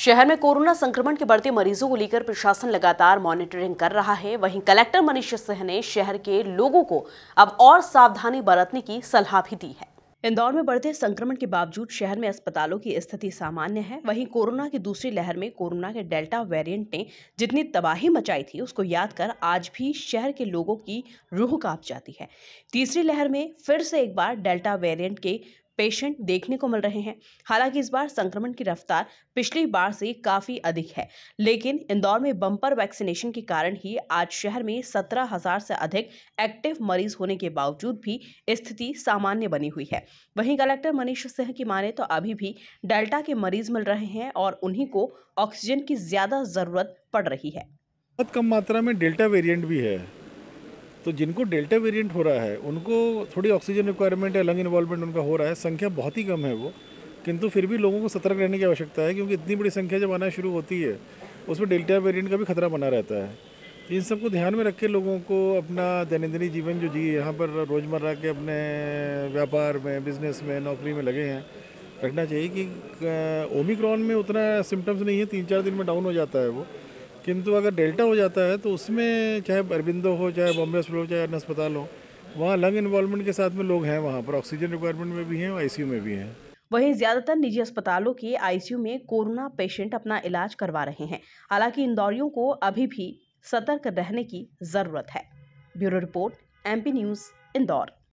शहर में कोरोना संक्रमण के बढ़ते मरीजों को लेकर प्रशासन लगातार मॉनिटरिंग कर रहा है वहीं कलेक्टर मनीष सिंह ने शहर के लोगों को अब और सावधानी बरतने की सलाह भी दी है इंदौर में बढ़ते संक्रमण के बावजूद शहर में अस्पतालों की स्थिति सामान्य है वहीं कोरोना की दूसरी लहर में कोरोना के डेल्टा वेरिएंट ने जितनी तबाही मचाई थी उसको याद कर आज भी शहर के लोगों की रूह कांप जाती है तीसरी लहर में फिर से एक बार डेल्टा वेरिएंट के पेशेंट देखने को मिल रहे हैं हालांकि इस बार संक्रमण की रफ्तार पिछली बार से काफी अधिक है लेकिन इंदौर में बम्पर वैक्सीनेशन के कारण ही आज शहर में सत्रह हजार से अधिक एक्टिव मरीज होने के बावजूद भी स्थिति सामान्य बनी हुई है वहीं कलेक्टर मनीष सिंह की माने तो अभी भी डेल्टा के मरीज मिल रहे हैं और उन्हीं को ऑक्सीजन की ज्यादा जरूरत पड़ रही है बहुत कम मात्रा में डेल्टा वेरिएंट भी है तो जिनको डेल्टा वेरिएंट हो रहा है उनको थोड़ी ऑक्सीजन रिक्वायरमेंट या लंग इन्वॉल्वमेंट उनका हो रहा है संख्या बहुत ही कम है वो किंतु फिर भी लोगों को सतर्क रहने की आवश्यकता है क्योंकि इतनी बड़ी संख्या जब आना शुरू होती है उसमें डेल्टा वेरियंट का भी खतरा बना रहता है तो इन सबको ध्यान में रख के लोगों को अपना दैनंदिनी जीवन जो जी यहाँ पर रोज़मर्रा के अपने व्यापार में बिजनेस में नौकरी में लगे हैं रखना चाहिए कि ओमिक्रॉन में उतना सिम्टम्स नहीं है तीन चार दिन में डाउन हो जाता है वो किंतु अगर डेल्टा हो जाता है तो उसमें चाहे अरबिंदो हो चाहे बॉम्बे हॉस्पिटल हो चाहे अन्य अस्पताल हो वहाँ लंग इन्वॉल्वमेंट के साथ में लोग हैं वहाँ पर ऑक्सीजन रिक्वायरमेंट में भी हैं और आईसीयू में भी हैं वहीं ज्यादातर निजी अस्पतालों के आईसीयू में कोरोना पेशेंट अपना इलाज करवा रहे हैं हालांकि इंदौरियों को अभी भी सतर्क रहने की जरूरत है bureau report MP news Indore